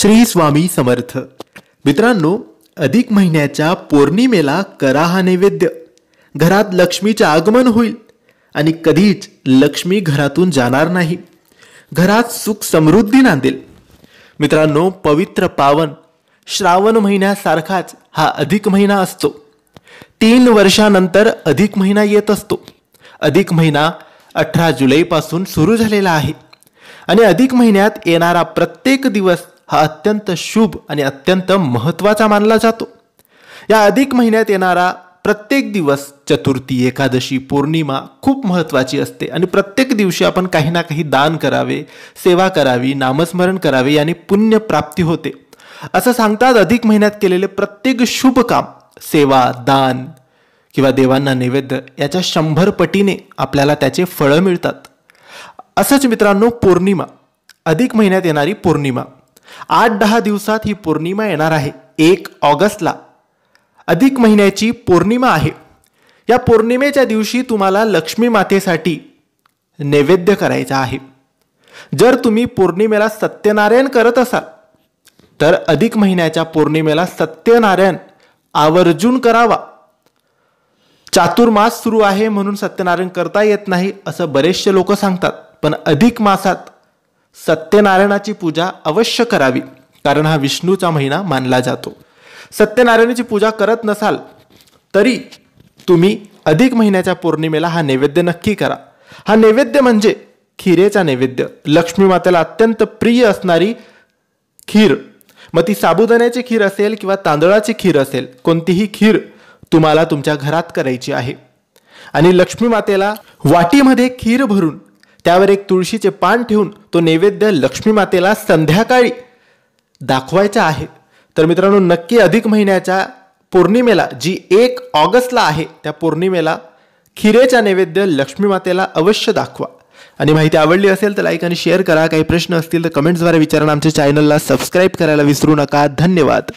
श्री स्वामी समर्थ मित्रांनो अधिक महिन्याच्या पौर्णिमेला करा हा नैवेद्य घरात लक्ष्मीचे आगमन होईल आणि कधीच लक्ष्मी घरातून जाणार नाही घरात सुख समृद्धी नांदेल मित्रांनो पवित्र पावन श्रावण महिन्यासारखाच हा अधिक महिना असतो तीन वर्षानंतर अधिक महिना येत असतो अधिक महिना अठरा जुलैपासून सुरू झालेला आहे आणि अधिक महिन्यात येणारा प्रत्येक दिवस हा अत्यंत शुभ आणि अत्यंत महत्त्वाचा मानला जातो या अधिक महिन्यात येणारा प्रत्येक दिवस चतुर्थी एकादशी पौर्णिमा खूप महत्त्वाची असते आणि प्रत्येक दिवशी आपण काही ना काही दान करावे सेवा करावी नामस्मरण करावे याने पुण्य प्राप्ती होते असं सांगतात अधिक महिन्यात केलेले प्रत्येक शुभ काम सेवा दान किंवा देवांना नैवेद्य याच्या शंभर पटीने आपल्याला त्याचे फळं मिळतात असंच मित्रांनो पौर्णिमा अधिक महिन्यात येणारी पौर्णिमा आठ दहा दिवसात ही पौर्णिमा येणार आहे एक ऑगस्टला अधिक महिन्याची पौर्णिमा आहे या पौर्णिमेच्या दिवशी तुम्हाला लक्ष्मी मातेसाठी नैवेद्य करायचा आहे जर तुम्ही पौर्णिमेला सत्यनारायण करत असाल तर अधिक महिन्याच्या पौर्णिमेला सत्यनारायण आवर्जून करावा चातुर्मास सुरू आहे म्हणून सत्यनारायण करता येत नाही असं बरेचसे लोक सांगतात पण अधिक मासात सत्यनारायणाची पूजा अवश्य करावी कारण हा विष्णूचा महिना मानला जातो सत्यनारायणाची पूजा करत नसाल तरी तुम्ही अधिक महिन्याच्या पौर्णिमेला हा नैवेद्य नक्की करा हा नैवेद्य म्हणजे खिरेचा नैवेद्य लक्ष्मी मातेला अत्यंत प्रिय असणारी खीर मग ती साबुदाण्याची खीर असेल किंवा तांदळाची खीर असेल कोणतीही खीर तुम्हाला तुमच्या घरात करायची आहे आणि लक्ष्मी मातेला वाटीमध्ये खीर भरून त्यावर एक तुळशीचे पान ठेवून तो नैवेद्य लक्ष्मी मातेला संध्याकाळी दाखवायचा आहे तर मित्रांनो नक्की अधिक महिन्याच्या पौर्णिमेला जी एक ऑगस्टला आहे त्या पौर्णिमेला खिरेचा नैवेद्य लक्ष्मी मातेला अवश्य दाखवा आणि माहिती आवडली असेल तर लाईक आणि शेअर करा काही प्रश्न असतील तर कमेंट्सद्वारे विचारणं आमच्या चॅनलला सबस्क्राईब करायला विसरू नका धन्यवाद